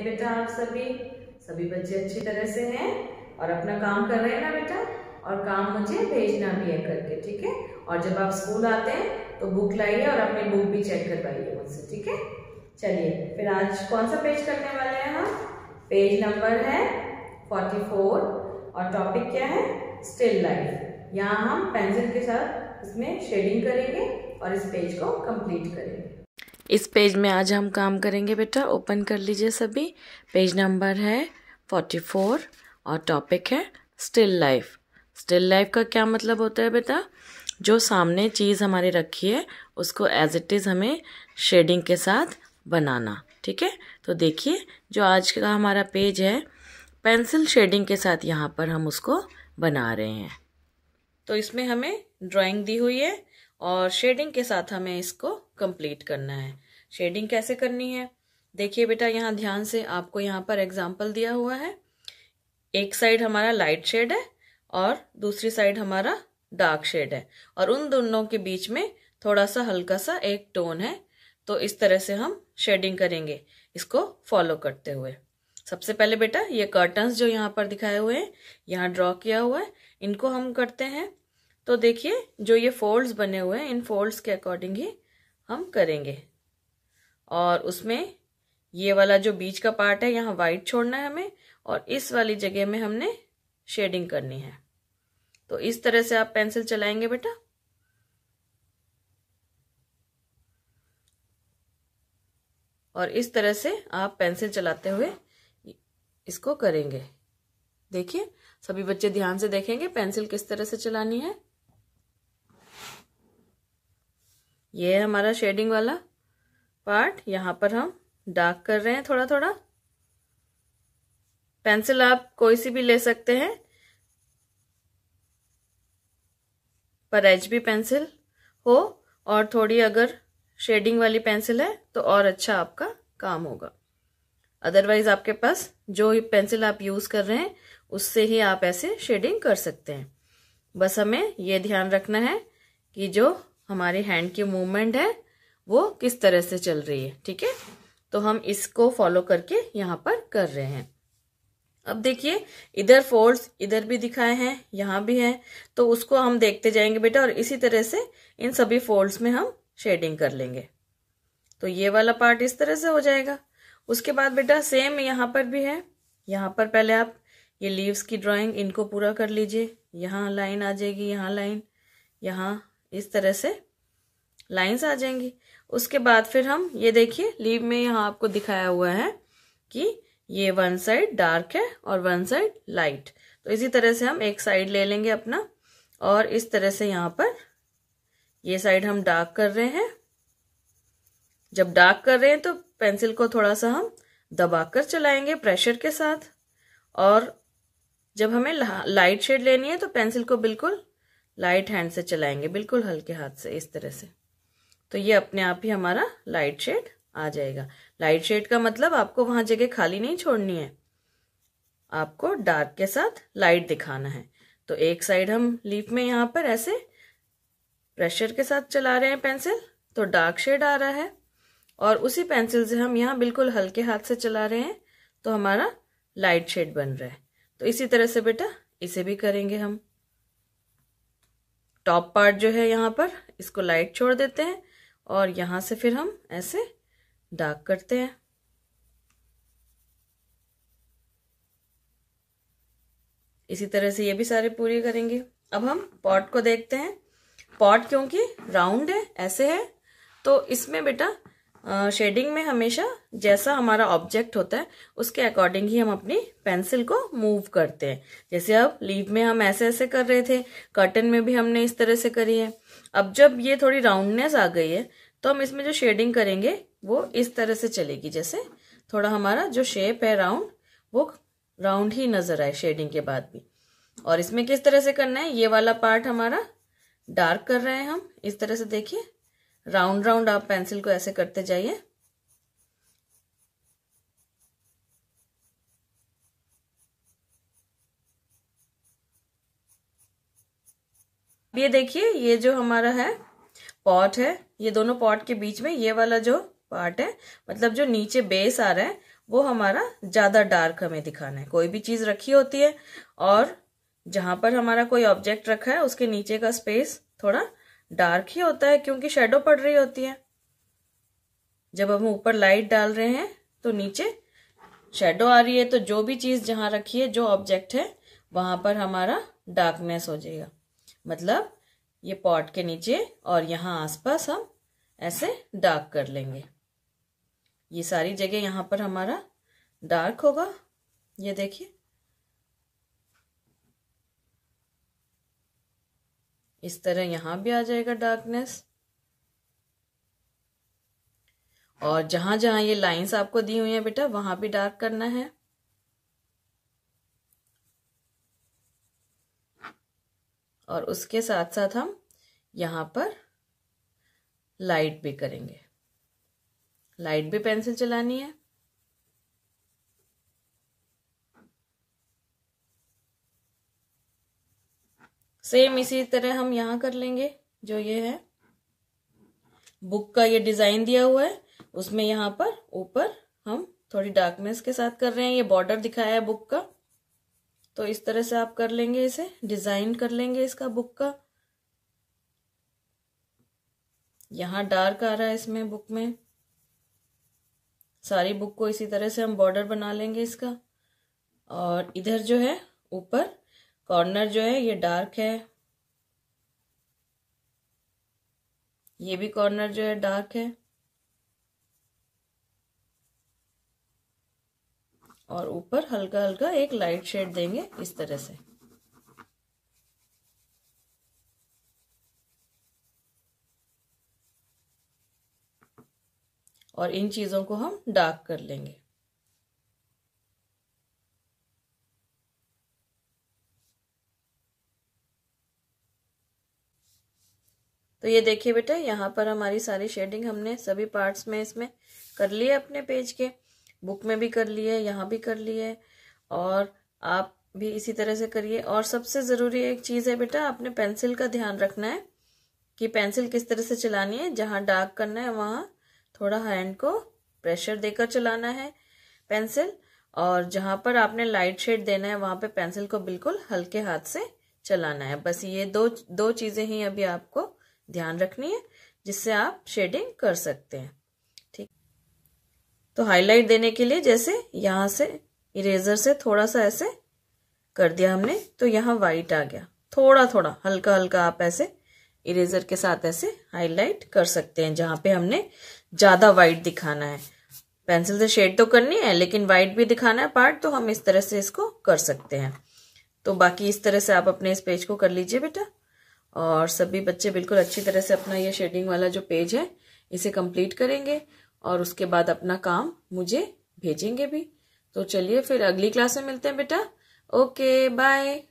हैं बेटा आप सभी सभी बच्चे अच्छी तरह से हैं और अपना काम कर रहे हैं ना बेटा और काम मुझे भेजना भी है करके ठीक है और जब आप स्कूल आते हैं तो बुक लाइए और अपनी बुक भी चेक करवाइए मुझसे ठीक है चलिए फिर आज कौन सा पेज करने वाले हैं हम पेज नंबर है फोर्टी फोर और टॉपिक क्या है स्टिल लाइफ यहाँ हम पेंसिल के साथ इसमें शेडिंग करेंगे और इस पेज को कंप्लीट करेंगे इस पेज में आज हम काम करेंगे बेटा ओपन कर लीजिए सभी पेज नंबर है फोर्टी फोर और टॉपिक है स्टिल लाइफ स्टिल लाइफ का क्या मतलब होता है बेटा जो सामने चीज़ हमारी रखी है उसको एज इट इज़ हमें शेडिंग के साथ बनाना ठीक है तो देखिए जो आज का हमारा पेज है पेंसिल शेडिंग के साथ यहाँ पर हम उसको बना रहे हैं तो इसमें हमें ड्राइंग दी हुई है और शेडिंग के साथ हमें इसको कंप्लीट करना है शेडिंग कैसे करनी है देखिए बेटा यहाँ ध्यान से आपको यहाँ पर एग्जाम्पल दिया हुआ है एक साइड हमारा लाइट शेड है और दूसरी साइड हमारा डार्क शेड है और उन दोनों के बीच में थोड़ा सा हल्का सा एक टोन है तो इस तरह से हम शेडिंग करेंगे इसको फॉलो करते हुए सबसे पहले बेटा ये कर्टन्स जो यहाँ पर दिखाए हुए हैं यहाँ ड्रॉ किया हुआ है इनको हम करते हैं तो देखिए जो ये फोल्ड्स बने हुए हैं इन फोल्ड्स के अकॉर्डिंग ही हम करेंगे और उसमें ये वाला जो बीच का पार्ट है यहाँ वाइट छोड़ना है हमें और इस वाली जगह में हमने शेडिंग करनी है तो इस तरह से आप पेंसिल चलाएंगे बेटा और इस तरह से आप पेंसिल चलाते हुए इसको करेंगे देखिए सभी बच्चे ध्यान से देखेंगे पेंसिल किस तरह से चलानी है ये है हमारा शेडिंग वाला पार्ट यहाँ पर हम डार्क कर रहे हैं थोड़ा थोड़ा पेंसिल आप कोई सी भी ले सकते हैं पर एच भी पेंसिल हो और थोड़ी अगर शेडिंग वाली पेंसिल है तो और अच्छा आपका काम होगा अदरवाइज आपके पास जो पेंसिल आप यूज कर रहे हैं उससे ही आप ऐसे शेडिंग कर सकते हैं बस हमें ये ध्यान रखना है कि जो हमारे हैंड की मूवमेंट है वो किस तरह से चल रही है ठीक है तो हम इसको फॉलो करके यहाँ पर कर रहे हैं अब देखिए इधर फोल्ड इधर भी दिखाए हैं यहाँ भी है तो उसको हम देखते जाएंगे बेटा और इसी तरह से इन सभी फोल्ड्स में हम शेडिंग कर लेंगे तो ये वाला पार्ट इस तरह से हो जाएगा उसके बाद बेटा सेम यहाँ पर भी है यहाँ पर पहले आप ये लीव्स की ड्राइंग इनको पूरा कर लीजिए यहाँ लाइन आ जाएगी यहाँ लाइन यहाँ इस तरह से लाइंस आ जाएंगी उसके बाद फिर हम ये देखिए लीव में यहाँ आपको दिखाया हुआ है कि ये वन साइड डार्क है और वन साइड लाइट तो इसी तरह से हम एक साइड ले लेंगे अपना और इस तरह से यहाँ पर ये साइड हम डार्क कर रहे हैं जब डार्क कर रहे हैं तो पेंसिल को थोड़ा सा हम दबाकर चलाएंगे प्रेशर के साथ और जब हमें लाइट शेड लेनी है तो पेंसिल को बिल्कुल लाइट हैंड से चलाएंगे बिल्कुल हल्के हाथ से इस तरह से तो ये अपने आप ही हमारा लाइट शेड आ जाएगा लाइट शेड का मतलब आपको वहां जगह खाली नहीं छोड़नी है आपको डार्क के साथ लाइट दिखाना है तो एक साइड हम लीफ में यहाँ पर ऐसे प्रेशर के साथ चला रहे हैं पेंसिल तो डार्क शेड आ रहा है और उसी पेंसिल से हम यहाँ बिल्कुल हल्के हाथ से चला रहे हैं तो हमारा लाइट शेड बन रहा है तो इसी तरह से बेटा इसे भी करेंगे हम टॉप पार्ट जो है यहाँ पर इसको लाइट छोड़ देते हैं और यहाँ से फिर हम ऐसे डार्क करते हैं इसी तरह से ये भी सारे पूरी करेंगे अब हम पॉट को देखते हैं पॉट क्योंकि राउंड है ऐसे है तो इसमें बेटा शेडिंग में हमेशा जैसा हमारा ऑब्जेक्ट होता है उसके अकॉर्डिंग ही हम अपनी पेंसिल को मूव करते हैं जैसे अब लीव में हम ऐसे ऐसे कर रहे थे कर्टन में भी हमने इस तरह से करी है अब जब ये थोड़ी राउंडनेस आ गई है तो हम इसमें जो शेडिंग करेंगे वो इस तरह से चलेगी जैसे थोड़ा हमारा जो शेप है राउंड वो राउंड ही नजर आए शेडिंग के बाद भी और इसमें किस तरह से करना है ये वाला पार्ट हमारा डार्क कर रहे हैं हम इस तरह से देखिए राउंड राउंड आप पेंसिल को ऐसे करते जाइए ये देखिए ये जो हमारा है पॉट है ये दोनों पॉट के बीच में ये वाला जो पार्ट है मतलब जो नीचे बेस आ रहा है वो हमारा ज़्यादा डार्क हमें दिखाना है कोई भी चीज़ रखी होती है और जहां पर हमारा कोई ऑब्जेक्ट रखा है उसके नीचे का स्पेस थोड़ा डार्क ही होता है क्योंकि शेडो पड़ रही होती है जब हम ऊपर लाइट डाल रहे हैं तो नीचे शेडो आ रही है तो जो भी चीज़ जहां रखी है जो ऑब्जेक्ट है वहां पर हमारा डार्कनेस हो जाएगा मतलब ये पॉट के नीचे और यहां आसपास हम ऐसे डार्क कर लेंगे ये सारी जगह यहां पर हमारा डार्क होगा ये देखिए इस तरह यहां भी आ जाएगा डार्कनेस और जहां जहां ये लाइंस आपको दी हुई है बेटा वहां भी डार्क करना है और उसके साथ साथ हम यहां पर लाइट भी करेंगे लाइट भी पेंसिल चलानी है सेम इसी तरह हम यहां कर लेंगे जो ये है बुक का ये डिजाइन दिया हुआ है उसमें यहां पर ऊपर हम थोड़ी डार्कनेस के साथ कर रहे हैं ये बॉर्डर दिखाया है बुक का तो इस तरह से आप कर लेंगे इसे डिजाइन कर लेंगे इसका बुक का यहां डार्क आ रहा है इसमें बुक में सारी बुक को इसी तरह से हम बॉर्डर बना लेंगे इसका और इधर जो है ऊपर कॉर्नर जो है ये डार्क है ये भी कॉर्नर जो है डार्क है और ऊपर हल्का हल्का एक लाइट शेड देंगे इस तरह से और इन चीज़ों को हम डार्क कर लेंगे तो ये देखिए बेटा यहाँ पर हमारी सारी शेडिंग हमने सभी पार्ट्स में इसमें कर लिए अपने पेज के बुक में भी कर लिए है यहाँ भी कर लिए और आप भी इसी तरह से करिए और सबसे ज़रूरी एक चीज़ है बेटा आपने पेंसिल का ध्यान रखना है कि पेंसिल किस तरह से चलानी है जहाँ डार्क करना है वहाँ थोड़ा हैंड को प्रेशर देकर चलाना है पेंसिल और जहाँ पर आपने लाइट शेड देना है वहाँ पे पेंसिल को बिल्कुल हल्के हाथ से चलाना है बस ये दो दो चीज़ें ही अभी आपको ध्यान रखनी है जिससे आप शेडिंग कर सकते हैं ठीक तो हाईलाइट देने के लिए जैसे यहां से इरेजर से थोड़ा सा ऐसे कर दिया हमने तो यहाँ व्हाइट आ गया थोड़ा थोड़ा हल्का हल्का आप ऐसे इरेजर के साथ ऐसे हाईलाइट कर सकते हैं जहां पे हमने ज़्यादा व्हाइट दिखाना है पेंसिल से शेड तो करनी है लेकिन वाइट भी दिखाना है पार्ट तो हम इस तरह से इसको कर सकते हैं तो बाकी इस तरह से आप अपने इस पेज को कर लीजिए बेटा और सभी बच्चे बिल्कुल अच्छी तरह से अपना ये शेडिंग वाला जो पेज है इसे कंप्लीट करेंगे और उसके बाद अपना काम मुझे भेजेंगे भी तो चलिए फिर अगली क्लास में मिलते हैं बेटा ओके बाय